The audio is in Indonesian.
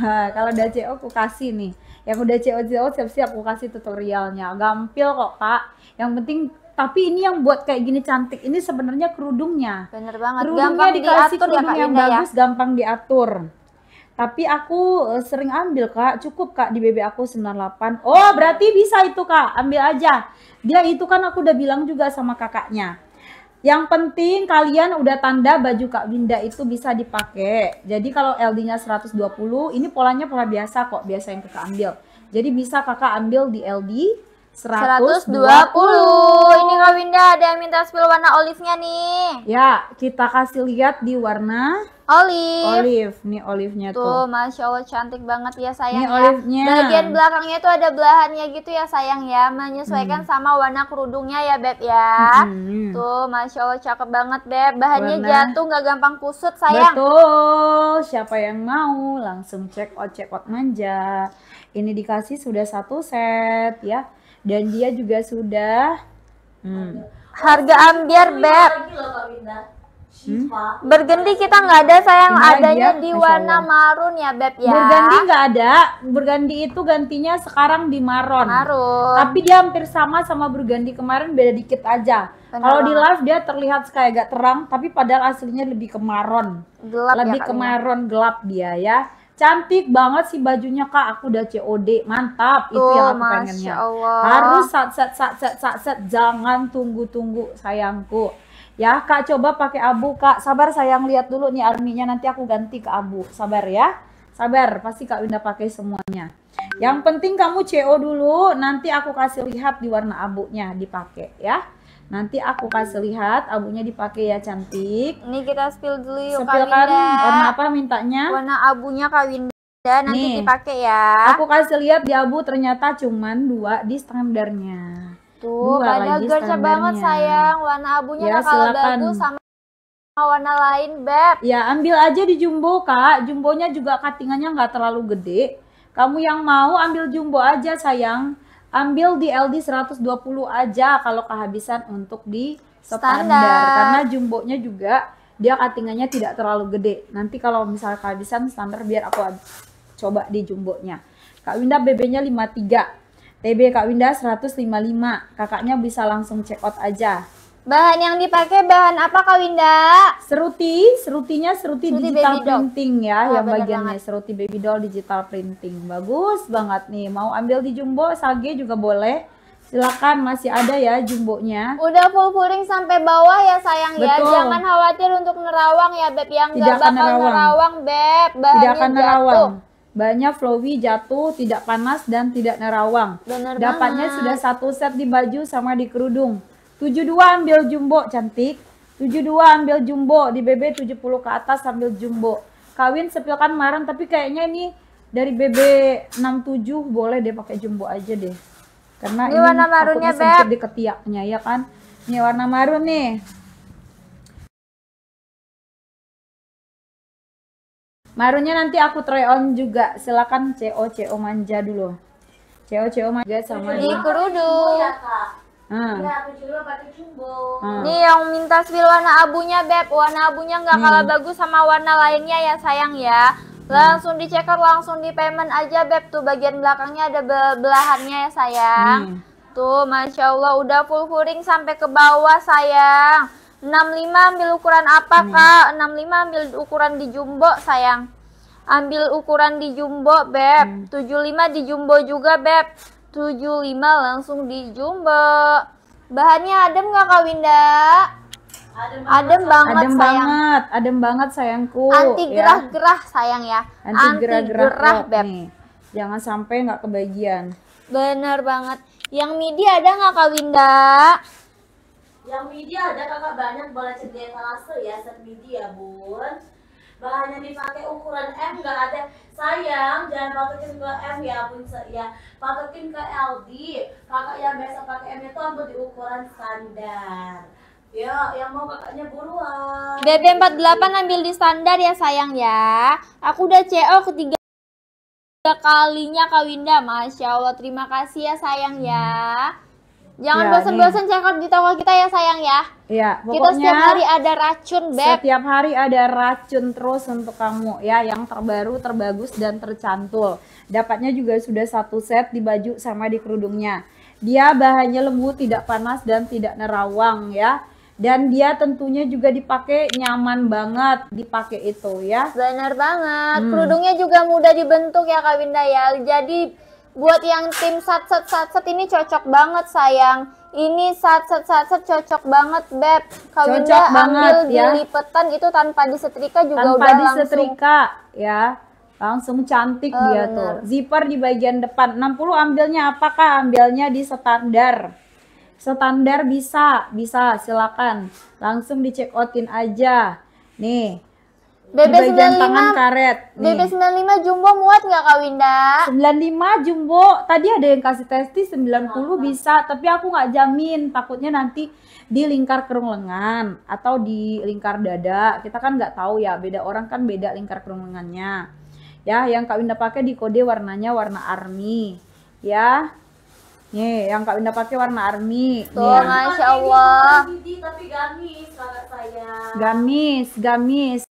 ha, kalau udah CO aku kasih nih yang udah CO CO siap-siap aku kasih tutorialnya gampil kok kak yang penting tapi ini yang buat kayak gini cantik ini sebenarnya kerudungnya bener banget kerudungnya gampang dikasih diatur ya, kerudung ya, yang indah, bagus ya? gampang diatur tapi aku eh, sering ambil kak cukup kak di BB aku 98 oh berarti bisa itu kak ambil aja dia itu kan aku udah bilang juga sama kakaknya yang penting kalian udah tanda baju Kak Winda itu bisa dipakai. Jadi kalau LD-nya 120, ini polanya pola biasa kok, biasa yang kakak ambil. Jadi bisa kakak ambil di LD 120. puluh. Ini Kak Winda ada yang minta spill warna olive-nya nih. Ya, kita kasih lihat di warna olive. Olive, nih olive-nya tuh. Tuh, Masya Allah cantik banget ya sayang nih ya. olive-nya. Bagian belakangnya tuh ada belahannya gitu ya sayang ya. Menyesuaikan hmm. sama warna kerudungnya ya Beb ya. Hmm. Tuh, Masya Allah cakep banget Beb. Bahannya warna... jatuh nggak gampang kusut sayang. Betul, siapa yang mau langsung check out check out manja. Ini dikasih sudah satu set ya dan dia juga sudah hmm. harga ambiar beb Hmm? Bergendi kita nggak ada sayang nah, adanya ya, di warna marun ya beb ya. Bergendi nggak ada, bergendi itu gantinya sekarang di maron. Marun. Tapi dia hampir sama sama bergendi kemarin beda dikit aja. Kalau di live dia terlihat kayak agak terang, tapi padahal aslinya lebih ke maron. Gelap ya, lebih ya, ke maron gelap dia ya. Cantik banget sih bajunya Kak. Aku udah COD. Mantap. Itu oh, yang aku Masya pengennya. Harus sat sat sat sat sat sat jangan tunggu-tunggu sayangku. Ya, Kak coba pakai abu, Kak. Sabar sayang, lihat dulu nih arminya nanti aku ganti ke abu. Sabar ya. Sabar, pasti Kak Winda pakai semuanya. Yang penting kamu CO dulu, nanti aku kasih lihat di warna abunya dipakai ya. Nanti aku kasih lihat abunya dipakai ya cantik. Ini kita spill dulu yuk Kak kan? Winda. warna apa mintanya? Warna abunya kawin Winda nanti Nih, dipakai ya. Aku kasih lihat di abu ternyata cuman dua di standarnya. Tuh, dua padahal gerca banget sayang warna abunya ya, kalau bagus sama warna lain, Beb. Ya, ambil aja di jumbo, Kak. Jumbonya juga cuttingannya nggak terlalu gede. Kamu yang mau ambil jumbo aja, sayang ambil di LD 120 aja kalau kehabisan untuk di standar, standar. karena jumbonya juga dia cuttingannya tidak terlalu gede. Nanti kalau misalnya kehabisan standar biar aku coba di jumbonya. Kak Winda BB-nya 53. TB Kak Winda 155. Kakaknya bisa langsung check out aja. Bahan yang dipakai bahan apa Kak Winda? Seruti, serutinya seruti, seruti digital printing doll. ya, oh, yang bagiannya banget. Ya, seruti baby doll digital printing. Bagus banget nih. Mau ambil di jumbo, sage juga boleh. Silakan masih ada ya jumbonya. Udah full furing sampai bawah ya sayang ya. Betul. ya. Jangan khawatir untuk nerawang ya Beb yang enggak bakal nerawang, nerawang Beb. Bahannya Tidak akan nerawang. Jatuh banyak flowy jatuh, tidak panas dan tidak nerawang. Bener Dapatnya banget. sudah satu set di baju sama di kerudung. 72 ambil jumbo cantik. 72 ambil jumbo di BB 70 ke atas ambil jumbo. Kawin sepilkan marang tapi kayaknya ini dari BB 67 boleh deh pakai jumbo aja deh. Karena ini, ini warna marunnya sempit di ketiaknya ya kan. Ini warna marun nih. Marunnya nanti aku try on juga. Silakan CO CO manja dulu. CO CO manja sama di kerudung. Hmm. Ya, hmm. Nih yang minta spill warna abunya beb, warna abunya nggak hmm. kalah bagus sama warna lainnya ya sayang ya. Langsung diceker, langsung di payment aja beb tuh bagian belakangnya ada belahannya ya sayang. Hmm. Tuh masya Allah udah full furing sampai ke bawah sayang. 65 ambil ukuran apa hmm. kak? 65 ambil ukuran di jumbo sayang. Ambil ukuran di jumbo beb. Hmm. 75 di jumbo juga beb. 75 langsung di Jumbo. Bahannya adem nggak Kak Winda? Adem, adem banget, adem sayang. banget, adem banget sayangku. Anti ya. gerah-gerah ya. sayang ya. Anti gerah-gerah, gerah, beb. Nih. Jangan sampai nggak kebagian. benar banget. Yang midi ada nggak Kak Winda? Yang midi ada kakak banyak boleh cek di etalase ya set midi ya bun bahannya dipakai ukuran M nggak ada sayang jangan patokin ke M ya pun ya patokin ke LD kakak yang biasa pakai M itu ambil di ukuran standar Ya, yang mau kakaknya buruan. BB48 ambil di standar ya sayang ya. Aku udah CO ketiga kalinya Kak Winda. Masya Allah, terima kasih ya sayang ya. Jangan ya, bosan-bosan check out di toko kita ya sayang ya. Iya, kita setiap hari ada racun, Beb. Setiap hari ada racun terus untuk kamu ya, yang terbaru, terbagus dan tercantul. Dapatnya juga sudah satu set di baju sama di kerudungnya. Dia bahannya lembut, tidak panas dan tidak nerawang ya. Dan dia tentunya juga dipakai nyaman banget dipakai itu ya. Benar banget. Hmm. Kerudungnya juga mudah dibentuk ya Kak Winda ya. Jadi buat yang tim sat sat sat sat ini cocok banget sayang ini sat sat sat sat cocok banget beb kalau Bunda ambil ya. lipetan itu tanpa disetrika juga tanpa udah disetrika, ya langsung cantik oh, dia bener. Eh, tuh zipper di bagian depan 60 ambilnya apakah ambilnya di standar standar bisa bisa silakan langsung dicek check outin aja nih BB95 tangan karet. BB95 jumbo muat nggak Kak Winda? 95 jumbo. Tadi ada yang kasih testi 90 oh. bisa, tapi aku nggak jamin. Takutnya nanti di lingkar kerung lengan atau di lingkar dada. Kita kan nggak tahu ya, beda orang kan beda lingkar kerung lengannya. Ya, yang Kak Winda pakai di kode warnanya warna army. Ya. Nih, yang Kak Winda pakai warna army. Tuh, Nih. Masya Allah. Gamis, Gamis, gamis.